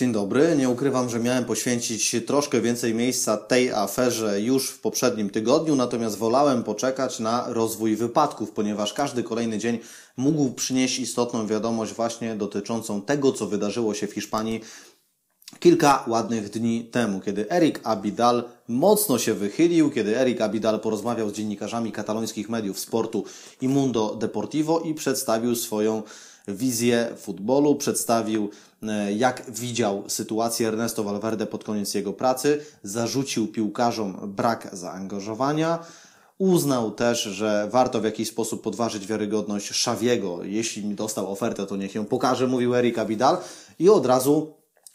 Dzień dobry. Nie ukrywam, że miałem poświęcić troszkę więcej miejsca tej aferze już w poprzednim tygodniu, natomiast wolałem poczekać na rozwój wypadków, ponieważ każdy kolejny dzień mógł przynieść istotną wiadomość właśnie dotyczącą tego, co wydarzyło się w Hiszpanii kilka ładnych dni temu, kiedy Erik Abidal mocno się wychylił, kiedy Erik Abidal porozmawiał z dziennikarzami katalońskich mediów sportu i Mundo Deportivo i przedstawił swoją wizję futbolu, przedstawił e, jak widział sytuację Ernesto Valverde pod koniec jego pracy, zarzucił piłkarzom brak zaangażowania. Uznał też, że warto w jakiś sposób podważyć wiarygodność Szawiego. Jeśli dostał ofertę, to niech ją pokaże, mówił Erika Vidal. I od razu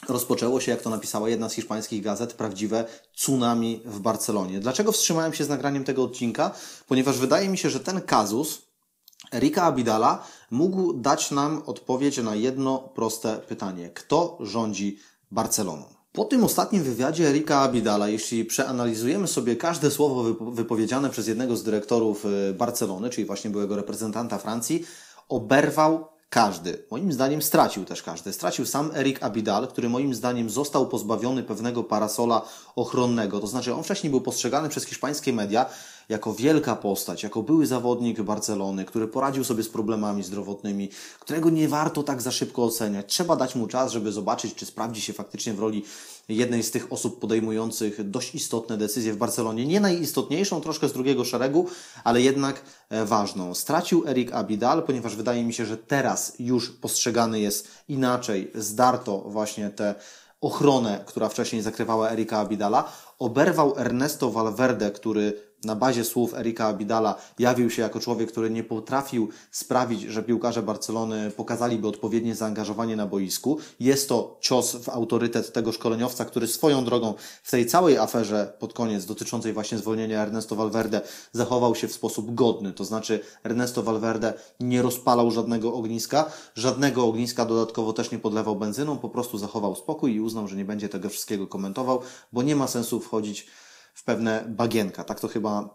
rozpoczęło się, jak to napisała jedna z hiszpańskich gazet, prawdziwe tsunami w Barcelonie. Dlaczego wstrzymałem się z nagraniem tego odcinka? Ponieważ wydaje mi się, że ten kazus Rika Abidala mógł dać nam odpowiedź na jedno proste pytanie: kto rządzi Barceloną? Po tym ostatnim wywiadzie Erika Abidala, jeśli przeanalizujemy sobie każde słowo wypowiedziane przez jednego z dyrektorów y, Barcelony, czyli właśnie byłego reprezentanta Francji, oberwał każdy. Moim zdaniem stracił też każdy. Stracił sam Erik Abidal, który moim zdaniem został pozbawiony pewnego parasola ochronnego. To znaczy, on wcześniej był postrzegany przez hiszpańskie media jako wielka postać, jako były zawodnik Barcelony, który poradził sobie z problemami zdrowotnymi, którego nie warto tak za szybko oceniać. Trzeba dać mu czas, żeby zobaczyć, czy sprawdzi się faktycznie w roli jednej z tych osób podejmujących dość istotne decyzje w Barcelonie. Nie najistotniejszą, troszkę z drugiego szeregu, ale jednak e, ważną. Stracił Erik Abidal, ponieważ wydaje mi się, że teraz już postrzegany jest inaczej. Zdarto właśnie te ochronę, która wcześniej zakrywała Erika Abidala, oberwał Ernesto Valverde, który na bazie słów Erika Abidala jawił się jako człowiek, który nie potrafił sprawić, że piłkarze Barcelony pokazaliby odpowiednie zaangażowanie na boisku. Jest to cios w autorytet tego szkoleniowca, który swoją drogą w tej całej aferze pod koniec dotyczącej właśnie zwolnienia Ernesto Valverde zachował się w sposób godny. To znaczy Ernesto Valverde nie rozpalał żadnego ogniska, żadnego ogniska dodatkowo też nie podlewał benzyną, po prostu zachował spokój i uznał, że nie będzie tego wszystkiego komentował, bo nie ma sensu wchodzić w pewne bagienka. Tak to chyba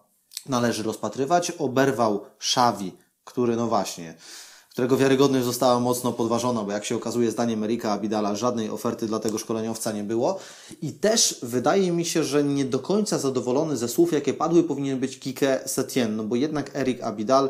należy rozpatrywać. Oberwał Szawi, który no właśnie którego wiarygodność została mocno podważona, bo jak się okazuje, zdaniem Erika Abidala, żadnej oferty dla tego szkoleniowca nie było. I też wydaje mi się, że nie do końca zadowolony ze słów, jakie padły, powinien być Kike Setien, no bo jednak Erik Abidal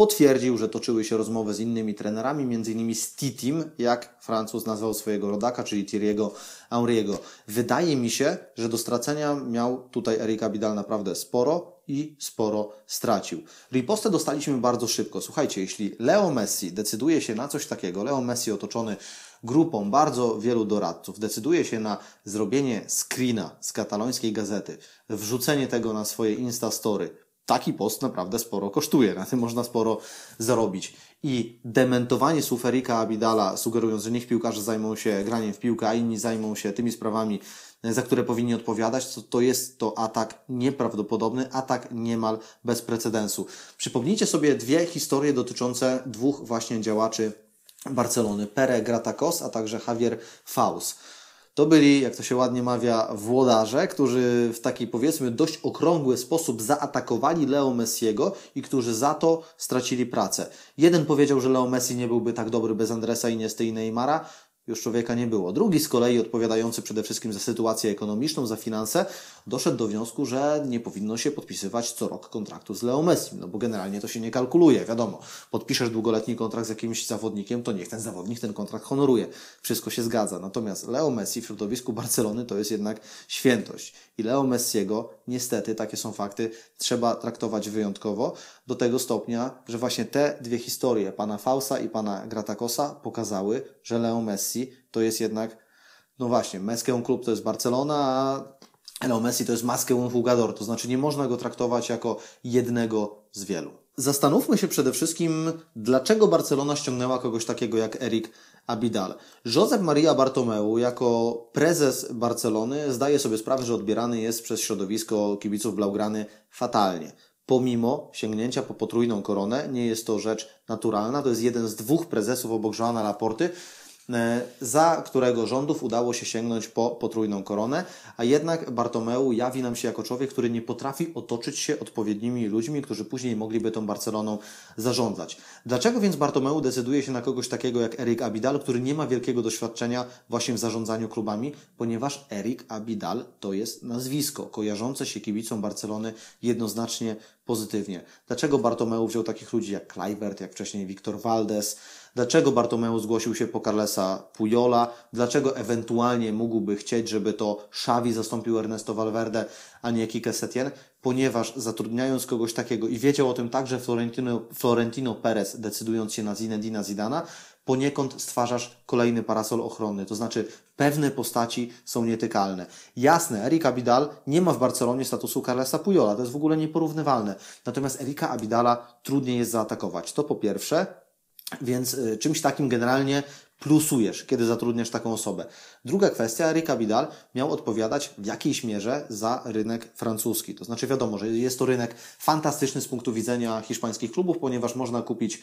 Potwierdził, że toczyły się rozmowy z innymi trenerami, m.in. z Titim, jak Francuz nazwał swojego rodaka, czyli Thierry'ego Henry'ego. Wydaje mi się, że do stracenia miał tutaj Erika Bidal naprawdę sporo i sporo stracił. Ripostę dostaliśmy bardzo szybko. Słuchajcie, jeśli Leo Messi decyduje się na coś takiego, Leo Messi otoczony grupą bardzo wielu doradców decyduje się na zrobienie screena z katalońskiej gazety, wrzucenie tego na swoje Insta Story, taki post naprawdę sporo kosztuje, na tym można sporo zarobić. I dementowanie Suferika Abidala, sugerując, że niech piłkarze zajmą się graniem w piłkę, a inni zajmą się tymi sprawami, e, za które powinni odpowiadać, to, to jest to atak nieprawdopodobny, atak niemal bez precedensu. Przypomnijcie sobie dwie historie dotyczące dwóch właśnie działaczy Barcelony, Pere Gratakos, a także Javier Faust. To byli, jak to się ładnie mawia, włodarze, którzy w taki powiedzmy dość okrągły sposób zaatakowali Leo Messiego i którzy za to stracili pracę. Jeden powiedział, że Leo Messi nie byłby tak dobry bez Andresa Iniesty i Neymara, już człowieka nie było. Drugi z kolei, odpowiadający przede wszystkim za sytuację ekonomiczną, za finanse, doszedł do wniosku, że nie powinno się podpisywać co rok kontraktu z Leo Messi, no bo generalnie to się nie kalkuluje, wiadomo. Podpiszesz długoletni kontrakt z jakimś zawodnikiem, to niech ten zawodnik ten kontrakt honoruje. Wszystko się zgadza. Natomiast Leo Messi w środowisku Barcelony to jest jednak świętość. I Leo Messiego, niestety, takie są fakty, trzeba traktować wyjątkowo do tego stopnia, że właśnie te dwie historie, pana Fausa i pana Gratakosa, pokazały, że Leo Messi to jest jednak, no właśnie, Meskę klub to jest Barcelona, a Leo Messi to jest maskę un jugador, to znaczy nie można go traktować jako jednego z wielu. Zastanówmy się przede wszystkim, dlaczego Barcelona ściągnęła kogoś takiego jak Erik Abidal. Josep Maria Bartomeu jako prezes Barcelony zdaje sobie sprawę, że odbierany jest przez środowisko kibiców Blaugrany fatalnie. Pomimo sięgnięcia po potrójną koronę, nie jest to rzecz naturalna. To jest jeden z dwóch prezesów obok Joana Laporty, E, za którego rządów udało się sięgnąć po potrójną koronę, a jednak Bartomeu jawi nam się jako człowiek, który nie potrafi otoczyć się odpowiednimi ludźmi, którzy później mogliby tą Barceloną zarządzać. Dlaczego więc Bartomeu decyduje się na kogoś takiego jak Eric Abidal, który nie ma wielkiego doświadczenia właśnie w zarządzaniu klubami? Ponieważ Eric Abidal to jest nazwisko kojarzące się kibicom Barcelony jednoznacznie pozytywnie. Dlaczego Bartomeu wziął takich ludzi jak Kluivert, jak wcześniej Wiktor Valdes, dlaczego Bartomeu zgłosił się po Carlesa Pujola, dlaczego ewentualnie mógłby chcieć, żeby to Xavi zastąpił Ernesto Valverde, a nie Kike Setien, ponieważ zatrudniając kogoś takiego i wiedział o tym także Florentino, Florentino Perez, decydując się na Zinedina Zidana, poniekąd stwarzasz kolejny parasol ochronny, to znaczy pewne postaci są nietykalne. Jasne, Erika Abidal nie ma w Barcelonie statusu Carlesa Pujola, to jest w ogóle nieporównywalne. Natomiast Erika Abidala trudniej jest zaatakować. To po pierwsze. Więc y, czymś takim generalnie plusujesz, kiedy zatrudniasz taką osobę. Druga kwestia, Rika Vidal miał odpowiadać w jakiejś mierze za rynek francuski. To znaczy wiadomo, że jest to rynek fantastyczny z punktu widzenia hiszpańskich klubów, ponieważ można kupić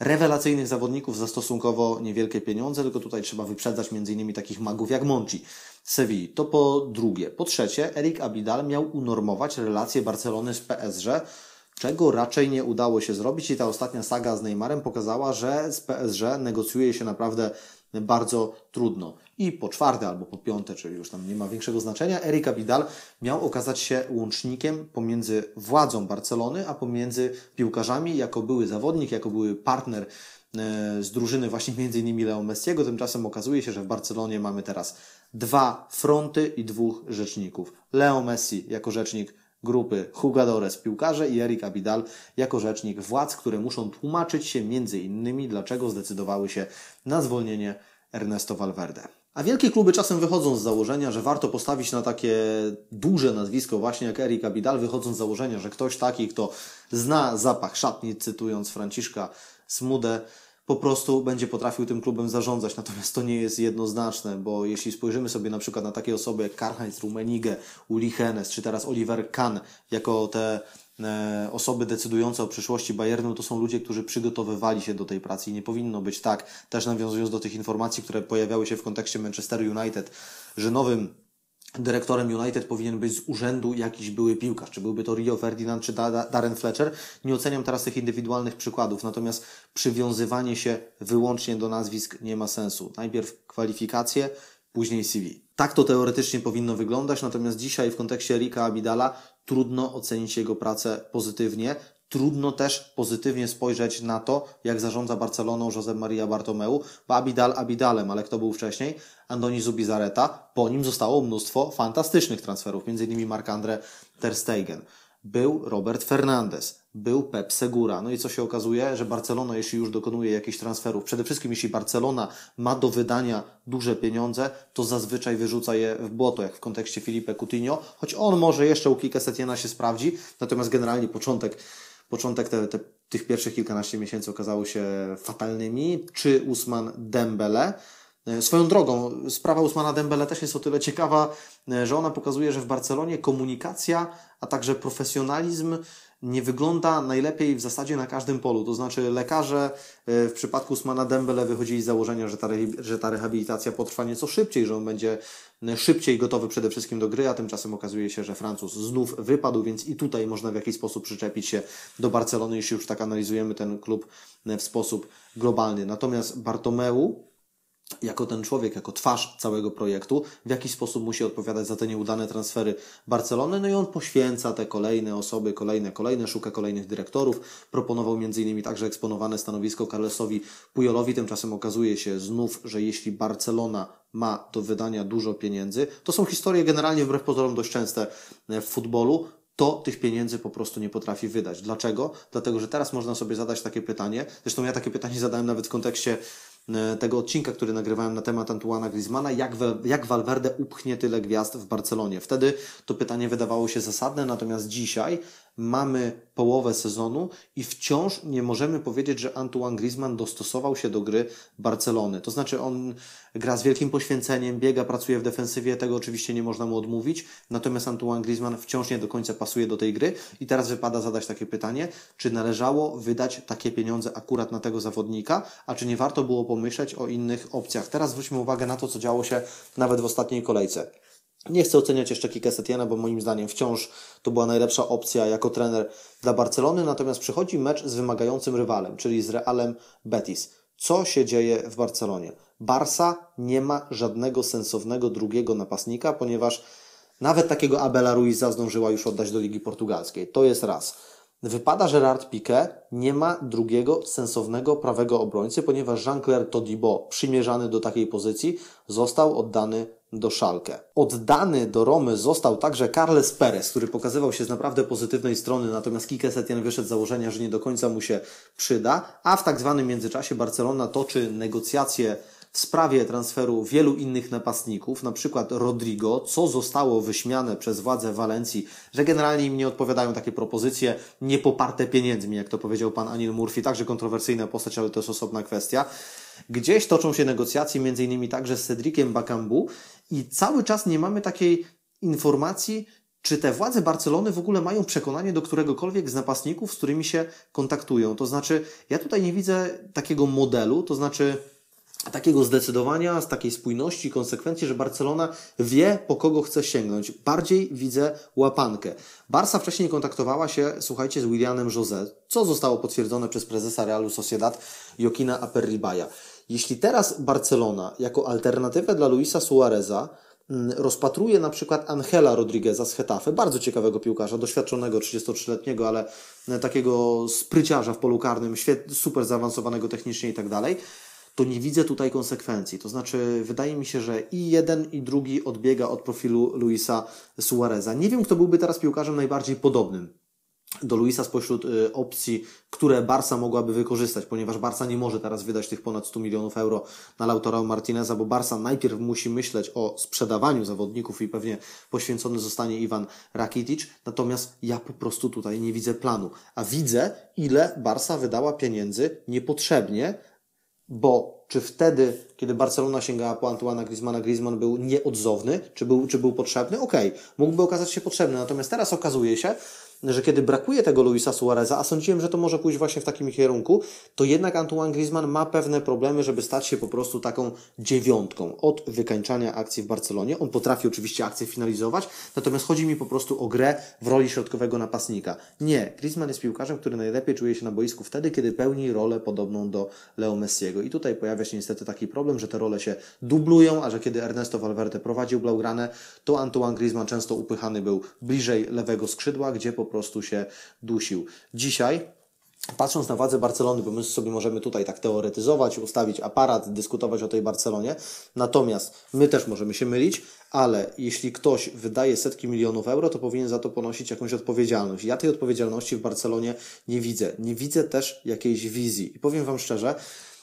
rewelacyjnych zawodników za stosunkowo niewielkie pieniądze, tylko tutaj trzeba wyprzedzać m.in. takich magów jak Monchi z To po drugie. Po trzecie, Eric Abidal miał unormować relacje Barcelony z PSG, czego raczej nie udało się zrobić i ta ostatnia saga z Neymarem pokazała, że z PSG negocjuje się naprawdę bardzo trudno. I po czwarte albo po piąte, czyli już tam nie ma większego znaczenia, Erika Vidal miał okazać się łącznikiem pomiędzy władzą Barcelony, a pomiędzy piłkarzami, jako były zawodnik, jako były partner e, z drużyny właśnie między innymi Leo Messiego. Tymczasem okazuje się, że w Barcelonie mamy teraz dwa fronty i dwóch rzeczników. Leo Messi jako rzecznik grupy Jugadores piłkarze i Erik Abidal jako rzecznik władz, które muszą tłumaczyć się między innymi, dlaczego zdecydowały się na zwolnienie Ernesto Valverde. A wielkie kluby czasem wychodzą z założenia, że warto postawić na takie duże nazwisko, właśnie jak Erik Abidal, wychodzą z założenia, że ktoś taki, kto zna zapach szatni, cytując Franciszka Smudę, po prostu będzie potrafił tym klubem zarządzać. Natomiast to nie jest jednoznaczne, bo jeśli spojrzymy sobie na przykład na takie osoby jak Karheinz Rummenigge, Uli Hennes, czy teraz Oliver Kahn, jako te e, osoby decydujące o przyszłości Bayernu to są ludzie, którzy przygotowywali się do tej pracy i nie powinno być tak, też nawiązując do tych informacji, które pojawiały się w kontekście Manchester United, że nowym dyrektorem United powinien być z urzędu jakiś były piłkarz, czy byłby to Rio Ferdinand, czy Darren Fletcher. Nie oceniam teraz tych indywidualnych przykładów, natomiast przywiązywanie się wyłącznie do nazwisk nie ma sensu. Najpierw kwalifikacje, później CV. Tak to teoretycznie powinno wyglądać, natomiast dzisiaj w kontekście Rika Abidala trudno ocenić jego pracę pozytywnie, Trudno też pozytywnie spojrzeć na to, jak zarządza Barceloną José Maria Bartomeu, bo Abidal Abidalem, ale kto był wcześniej? Antoni Zubizareta. Po nim zostało mnóstwo fantastycznych transferów, m.in. Marc-André Ter Stegen. Był Robert Fernandez, był Pep Segura. No i co się okazuje, że Barcelona, jeśli już dokonuje jakichś transferów, przede wszystkim jeśli Barcelona ma do wydania duże pieniądze, to zazwyczaj wyrzuca je w błoto, jak w kontekście Filipe Coutinho, choć on może jeszcze u kilkaset jena się sprawdzi, natomiast generalnie początek początek, te, te, tych pierwszych kilkanaście miesięcy okazało się fatalnymi, czy Usman Dembele. E, swoją drogą, sprawa Usmana Dembele też jest o tyle ciekawa, e, że ona pokazuje, że w Barcelonie komunikacja, a także profesjonalizm nie wygląda najlepiej w zasadzie na każdym polu. To znaczy lekarze e, w przypadku Smana Dembele wychodzili z założenia, że ta, że ta rehabilitacja potrwa nieco szybciej, że on będzie e, szybciej gotowy przede wszystkim do gry, a tymczasem okazuje się, że Francuz znów wypadł, więc i tutaj można w jakiś sposób przyczepić się do Barcelony, jeśli już tak analizujemy ten klub e, w sposób globalny. Natomiast Bartomeu jako ten człowiek, jako twarz całego projektu, w jaki sposób musi odpowiadać za te nieudane transfery Barcelony. No i on poświęca te kolejne osoby, kolejne, kolejne, szuka kolejnych dyrektorów. Proponował m.in. także eksponowane stanowisko Carlesowi Pujolowi. Tymczasem okazuje się znów, że jeśli Barcelona ma do wydania dużo pieniędzy, to są historie generalnie wbrew pozorom dość częste w futbolu, to tych pieniędzy po prostu nie potrafi wydać. Dlaczego? Dlatego, że teraz można sobie zadać takie pytanie. Zresztą ja takie pytanie zadałem nawet w kontekście E, tego odcinka, który nagrywałem na temat Antuana Griezmana, jak, jak Valverde upchnie tyle gwiazd w Barcelonie. Wtedy to pytanie wydawało się zasadne, natomiast dzisiaj mamy połowę sezonu i wciąż nie możemy powiedzieć, że Antoine Griezmann dostosował się do gry Barcelony. To znaczy on gra z wielkim poświęceniem, biega, pracuje w defensywie, tego oczywiście nie można mu odmówić, natomiast Antoine Griezmann wciąż nie do końca pasuje do tej gry i teraz wypada zadać takie pytanie, czy należało wydać takie pieniądze akurat na tego zawodnika, a czy nie warto było pomyśleć o innych opcjach. Teraz zwróćmy uwagę na to, co działo się nawet w ostatniej kolejce. Nie chcę oceniać jeszcze Kike Setiena, bo moim zdaniem wciąż to była najlepsza opcja jako trener dla Barcelony, natomiast przychodzi mecz z wymagającym rywalem, czyli z Realem Betis. Co się dzieje w Barcelonie? Barsa nie ma żadnego sensownego drugiego napastnika, ponieważ nawet takiego Abela Ruiza zdążyła już oddać do Ligi Portugalskiej. To jest raz. Wypada Gerard Piqué, nie ma drugiego sensownego prawego obrońcy, ponieważ Jean-Claire Todibo, przymierzany do takiej pozycji, został oddany do Szalkę. Oddany do Romy został także Carles Perez, który pokazywał się z naprawdę pozytywnej strony, natomiast Kike Setien wyszedł z założenia, że nie do końca mu się przyda, a w tak zwanym międzyczasie Barcelona toczy negocjacje w sprawie transferu wielu innych napastników, na przykład Rodrigo, co zostało wyśmiane przez władze Walencji, że generalnie im nie odpowiadają takie propozycje niepoparte pieniędzmi, jak to powiedział pan Anil Murphy, także kontrowersyjna postać, ale to jest osobna kwestia. Gdzieś toczą się negocjacje między innymi także z Cedriciem Bakambu i cały czas nie mamy takiej informacji, czy te władze Barcelony w ogóle mają przekonanie do któregokolwiek z napastników, z którymi się kontaktują. To znaczy, ja tutaj nie widzę takiego modelu, to znaczy takiego zdecydowania, z takiej spójności, konsekwencji, że Barcelona wie, po kogo chce sięgnąć. Bardziej widzę łapankę. Barsa wcześniej kontaktowała się, słuchajcie, z Williamem José, co zostało potwierdzone przez prezesa Realu Sociedad Jokina Aperribaya. Jeśli teraz Barcelona jako alternatywę dla Luisa Suareza mm, rozpatruje na przykład Angela Rodrigueza z Hetafe, bardzo ciekawego piłkarza, doświadczonego 33-letniego, ale e, takiego spryciarza w polu karnym, super zaawansowanego technicznie i tak dalej, to nie widzę tutaj konsekwencji. To znaczy, wydaje mi się, że i jeden, i drugi odbiega od profilu Luisa Suareza. Nie wiem, kto byłby teraz piłkarzem najbardziej podobnym do Luisa spośród y, opcji, które Barca mogłaby wykorzystać, ponieważ Barca nie może teraz wydać tych ponad 100 milionów euro na Lautaro Martineza, bo Barca najpierw musi myśleć o sprzedawaniu zawodników i pewnie poświęcony zostanie Iwan Rakitic, natomiast ja po prostu tutaj nie widzę planu, a widzę ile Barca wydała pieniędzy niepotrzebnie bo czy wtedy, kiedy Barcelona sięgała po Antoana Griezmana, Griezmann był nieodzowny? Czy był, czy był potrzebny? Okej, okay. mógłby okazać się potrzebny. Natomiast teraz okazuje się, że kiedy brakuje tego Luisa Suareza, a sądziłem, że to może pójść właśnie w takim kierunku, to jednak Antoine Griezmann ma pewne problemy, żeby stać się po prostu taką dziewiątką od wykańczania akcji w Barcelonie. On potrafi oczywiście akcję finalizować, natomiast chodzi mi po prostu o grę w roli środkowego napastnika. Nie, Griezmann jest piłkarzem, który najlepiej czuje się na boisku wtedy, kiedy pełni rolę podobną do Leo Messiego. I tutaj pojawia się niestety taki problem, że te role się dublują, a że kiedy Ernesto Valverde prowadził Blaugrane, to Antoine Griezmann często upychany był bliżej lewego skrzydła, gdzie po po prostu się dusił. Dzisiaj Patrząc na wadze Barcelony, bo my sobie możemy tutaj tak teoretyzować, ustawić aparat, dyskutować o tej Barcelonie, natomiast my też możemy się mylić, ale jeśli ktoś wydaje setki milionów euro, to powinien za to ponosić jakąś odpowiedzialność. Ja tej odpowiedzialności w Barcelonie nie widzę. Nie widzę też jakiejś wizji. I powiem Wam szczerze,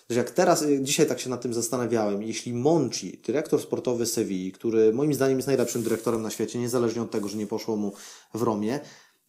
że jak teraz, y, dzisiaj tak się nad tym zastanawiałem, jeśli Monchi, dyrektor sportowy Sewilli, który moim zdaniem jest najlepszym dyrektorem na świecie, niezależnie od tego, że nie poszło mu w Romie,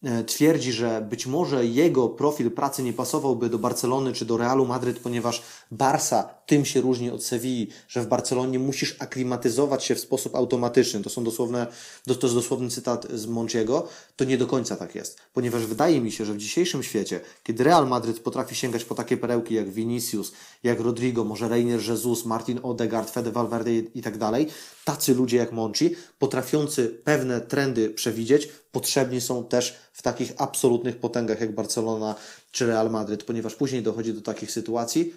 E, twierdzi, że być może jego profil pracy nie pasowałby do Barcelony czy do Realu Madryt, ponieważ Barsa tym się różni od Sewilli, że w Barcelonie musisz aklimatyzować się w sposób automatyczny. To są dosłowne, to, to jest dosłowny cytat z Montiego. To nie do końca tak jest, ponieważ wydaje mi się, że w dzisiejszym świecie, kiedy Real Madryt potrafi sięgać po takie perełki jak Vinicius, jak Rodrigo, może Reiner Jesus, Martin Odegaard, Fede Valverde i tak dalej, tacy ludzie jak Monchi, potrafiący pewne trendy przewidzieć, potrzebni są też w takich absolutnych potęgach jak Barcelona czy Real Madryt, ponieważ później dochodzi do takich sytuacji,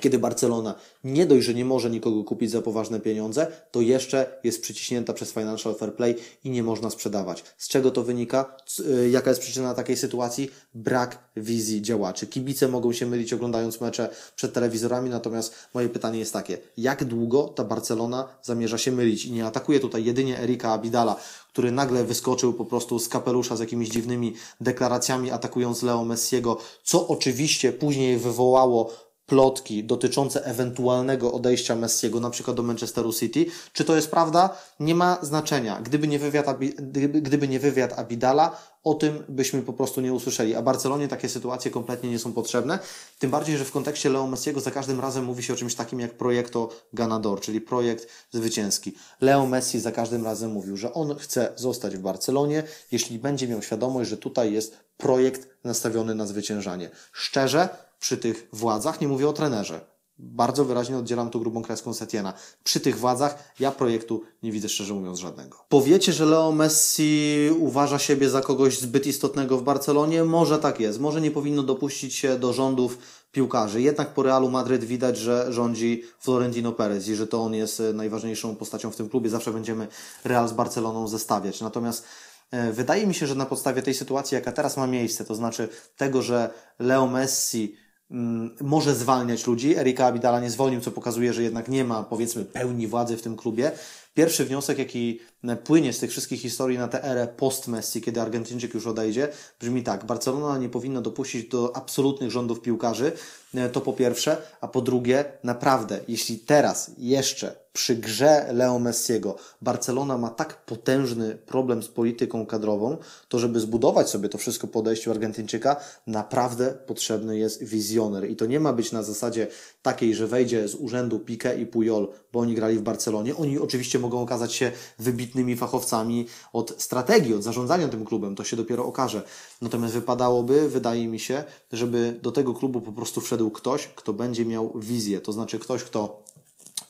kiedy Barcelona nie dość, że nie może nikogo kupić za poważne pieniądze, to jeszcze jest przyciśnięta przez Financial Fair Play i nie można sprzedawać. Z czego to wynika? Y, jaka jest przyczyna takiej sytuacji? Brak wizji działaczy. Kibice mogą się mylić oglądając mecze przed telewizorami, natomiast moje pytanie jest takie, jak długo ta Barcelona zamierza się mylić? I nie atakuje tutaj jedynie Erika Abidala, który nagle wyskoczył po prostu z kapelusza z jakimiś dziwnymi deklaracjami, atakując Leo Messiego, co oczywiście później wywołało plotki dotyczące ewentualnego odejścia Messiego na przykład do Manchesteru City. Czy to jest prawda? Nie ma znaczenia. Gdyby nie wywiad, gdyby, gdyby nie wywiad Abidala, o tym byśmy po prostu nie usłyszeli. A Barcelonie takie sytuacje kompletnie nie są potrzebne. Tym bardziej, że w kontekście Leo Messiego za każdym razem mówi się o czymś takim jak projekto Ganador, czyli projekt zwycięski. Leo Messi za każdym razem mówił, że on chce zostać w Barcelonie, jeśli będzie miał świadomość, że tutaj jest projekt nastawiony na zwyciężanie. Szczerze, przy tych władzach, nie mówię o trenerze, bardzo wyraźnie oddzielam tu grubą kreską Setiena. Przy tych władzach ja projektu nie widzę szczerze mówiąc żadnego. Powiecie, że Leo Messi uważa siebie za kogoś zbyt istotnego w Barcelonie? Może tak jest. Może nie powinno dopuścić się do rządów piłkarzy. Jednak po Realu Madryt widać, że rządzi Florentino Perez i że to on jest e, najważniejszą postacią w tym klubie. Zawsze będziemy Real z Barceloną zestawiać. Natomiast e, wydaje mi się, że na podstawie tej sytuacji, jaka teraz ma miejsce, to znaczy tego, że Leo Messi Mm, może zwalniać ludzi. Erika Abidala nie zwolnił, co pokazuje, że jednak nie ma, powiedzmy, pełni władzy w tym klubie, Pierwszy wniosek, jaki płynie z tych wszystkich historii na tę erę post-Messi, kiedy Argentyńczyk już odejdzie, brzmi tak. Barcelona nie powinna dopuścić do absolutnych rządów piłkarzy, e, to po pierwsze, a po drugie, naprawdę, jeśli teraz jeszcze przy grze Leo Messiego Barcelona ma tak potężny problem z polityką kadrową, to żeby zbudować sobie to wszystko po odejściu Argentyńczyka, naprawdę potrzebny jest wizjoner. I to nie ma być na zasadzie takiej, że wejdzie z urzędu Pique i Puyol, bo oni grali w Barcelonie. Oni oczywiście mogą okazać się wybitnymi fachowcami od strategii, od zarządzania tym klubem. To się dopiero okaże. Natomiast wypadałoby, wydaje mi się, żeby do tego klubu po prostu wszedł ktoś, kto będzie miał wizję. To znaczy ktoś, kto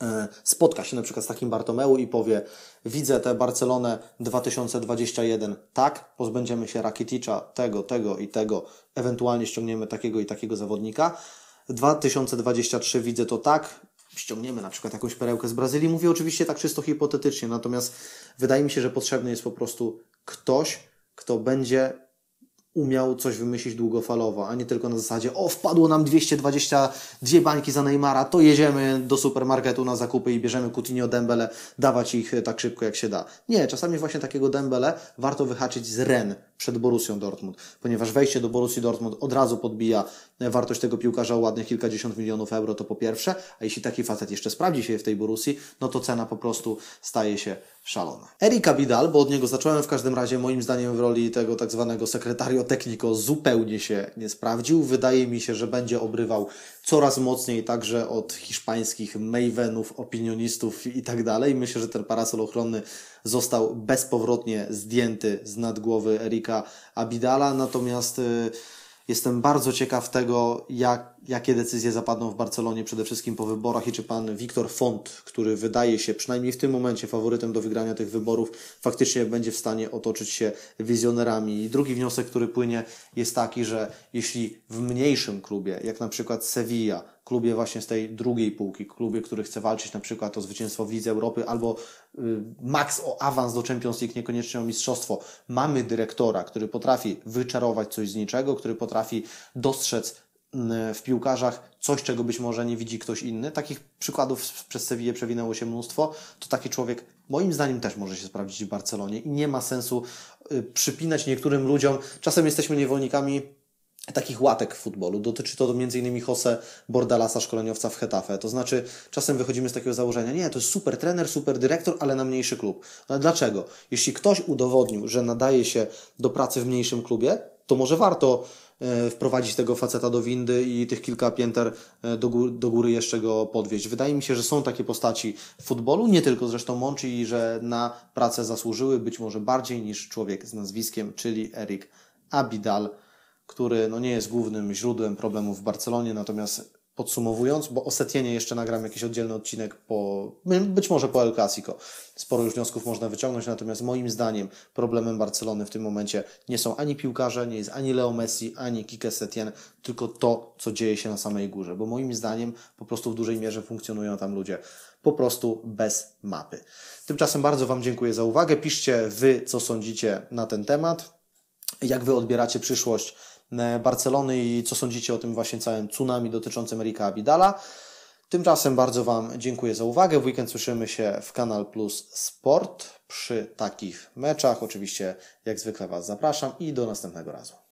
e, spotka się na przykład z takim Bartomeu i powie widzę tę Barcelonę 2021, tak, pozbędziemy się Rakiticza, tego, tego i tego, ewentualnie ściągniemy takiego i takiego zawodnika. 2023 widzę to tak, ściągniemy na przykład jakąś perełkę z Brazylii. Mówię oczywiście tak czysto hipotetycznie, natomiast wydaje mi się, że potrzebny jest po prostu ktoś, kto będzie umiał coś wymyślić długofalowo, a nie tylko na zasadzie o, wpadło nam 222 bańki za Neymara, to jedziemy do supermarketu na zakupy i bierzemy Coutinho Dembele, dawać ich e, tak szybko jak się da. Nie, czasami właśnie takiego Dembele warto wyhaczyć z Ren przed Borusią Dortmund, ponieważ wejście do Borussii Dortmund od razu podbija E, wartość tego piłkarza o ładnych kilkadziesiąt milionów euro, to po pierwsze, a jeśli taki facet jeszcze sprawdzi się w tej Borussii, no to cena po prostu staje się szalona. Erika Vidal, bo od niego zacząłem w każdym razie, moim zdaniem w roli tego tak zwanego sekretario technico zupełnie się nie sprawdził. Wydaje mi się, że będzie obrywał coraz mocniej także od hiszpańskich mavenów, opinionistów i tak dalej. Myślę, że ten parasol ochronny został bezpowrotnie zdjęty z nad głowy Erika Abidala, natomiast e, Jestem bardzo ciekaw tego, jak, jakie decyzje zapadną w Barcelonie, przede wszystkim po wyborach i czy pan Wiktor Font, który wydaje się przynajmniej w tym momencie faworytem do wygrania tych wyborów, faktycznie będzie w stanie otoczyć się wizjonerami. I drugi wniosek, który płynie, jest taki, że jeśli w mniejszym klubie, jak na przykład Sevilla, klubie właśnie z tej drugiej półki, klubie, który chce walczyć na przykład o zwycięstwo w Lidze Europy albo y, max o awans do Champions League, niekoniecznie o mistrzostwo. Mamy dyrektora, który potrafi wyczarować coś z niczego, który potrafi dostrzec y, w piłkarzach coś, czego być może nie widzi ktoś inny. Takich przykładów przez Sewillę przewinęło się mnóstwo. To taki człowiek, moim zdaniem, też może się sprawdzić w Barcelonie i nie ma sensu y, przypinać niektórym ludziom. Czasem jesteśmy niewolnikami takich łatek w futbolu. Dotyczy to m.in. Jose Bordalasa, szkoleniowca w Hetafe. To znaczy, czasem wychodzimy z takiego założenia, nie, to jest super trener, super dyrektor, ale na mniejszy klub. Ale dlaczego? Jeśli ktoś udowodnił, że nadaje się do pracy w mniejszym klubie, to może warto e, wprowadzić tego faceta do windy i tych kilka pięter e, do góry, do góry jeszcze go podwieźć. Wydaje mi się, że są takie postaci w futbolu, nie tylko zresztą Mączy, i że na pracę zasłużyły być może bardziej niż człowiek z nazwiskiem, czyli Erik Abidal który no nie jest głównym źródłem problemów w Barcelonie, natomiast podsumowując, bo Osetienie jeszcze nagram jakiś oddzielny odcinek po, być może po El Clasico. Sporo już wniosków można wyciągnąć, natomiast moim zdaniem problemem Barcelony w tym momencie nie są ani piłkarze, nie jest ani Leo Messi, ani Kike Setien, tylko to, co dzieje się na samej górze, bo moim zdaniem po prostu w dużej mierze funkcjonują tam ludzie po prostu bez mapy. Tymczasem bardzo Wam dziękuję za uwagę. Piszcie Wy, co sądzicie na ten temat, jak Wy odbieracie przyszłość E, Barcelony i co sądzicie o tym właśnie całym tsunami dotyczącym Erika Abidala. Tymczasem bardzo Wam dziękuję za uwagę. W weekend słyszymy się w Kanal Plus Sport przy takich meczach. Oczywiście jak zwykle Was zapraszam i do następnego razu.